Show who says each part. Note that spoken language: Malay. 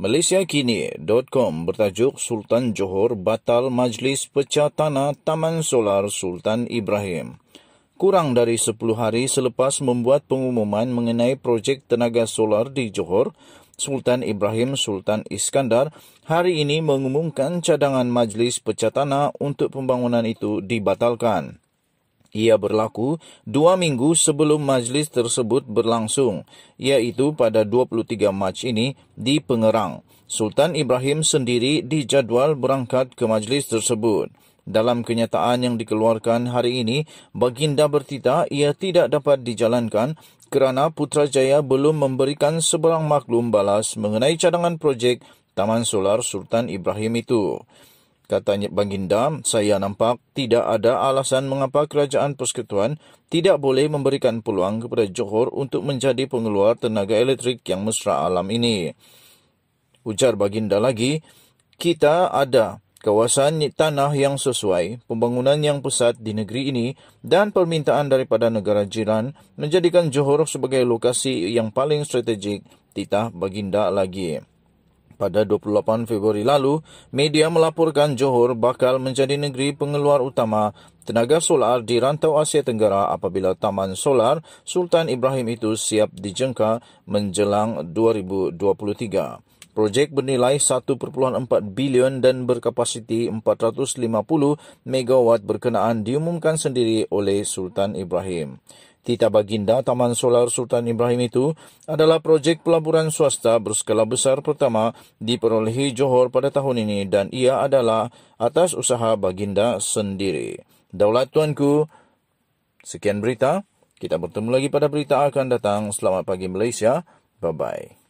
Speaker 1: MalaysiaKini.com bertajuk Sultan Johor batal majlis pecah tanah Taman Solar Sultan Ibrahim. Kurang dari 10 hari selepas membuat pengumuman mengenai projek tenaga solar di Johor, Sultan Ibrahim Sultan Iskandar hari ini mengumumkan cadangan majlis pecah tanah untuk pembangunan itu dibatalkan. Ia berlaku dua minggu sebelum majlis tersebut berlangsung, iaitu pada 23 Mac ini di Pengerang. Sultan Ibrahim sendiri dijadual berangkat ke majlis tersebut. Dalam kenyataan yang dikeluarkan hari ini, Baginda bertita ia tidak dapat dijalankan kerana Putrajaya belum memberikan sebarang maklum balas mengenai cadangan projek Taman Solar Sultan Ibrahim itu. Katanya baginda, saya nampak tidak ada alasan mengapa kerajaan persekutuan tidak boleh memberikan peluang kepada Johor untuk menjadi pengeluar tenaga elektrik yang mesra alam ini. Ujar baginda lagi, kita ada kawasan tanah yang sesuai, pembangunan yang pesat di negeri ini dan permintaan daripada negara jiran menjadikan Johor sebagai lokasi yang paling strategik, titah baginda lagi pada 28 Februari lalu, media melaporkan Johor bakal menjadi negeri pengeluar utama tenaga solar di rantau Asia Tenggara apabila Taman Solar Sultan Ibrahim itu siap dijengka menjelang 2023. Projek bernilai 1.4 bilion dan berkapasiti 450 megawatt berkenaan diumumkan sendiri oleh Sultan Ibrahim. Tita Baginda Taman Solar Sultan Ibrahim itu adalah projek pelaburan swasta berskala besar pertama diperolehi Johor pada tahun ini dan ia adalah atas usaha Baginda sendiri. Daulat Tuanku, sekian berita. Kita bertemu lagi pada berita akan datang. Selamat pagi Malaysia. Bye-bye.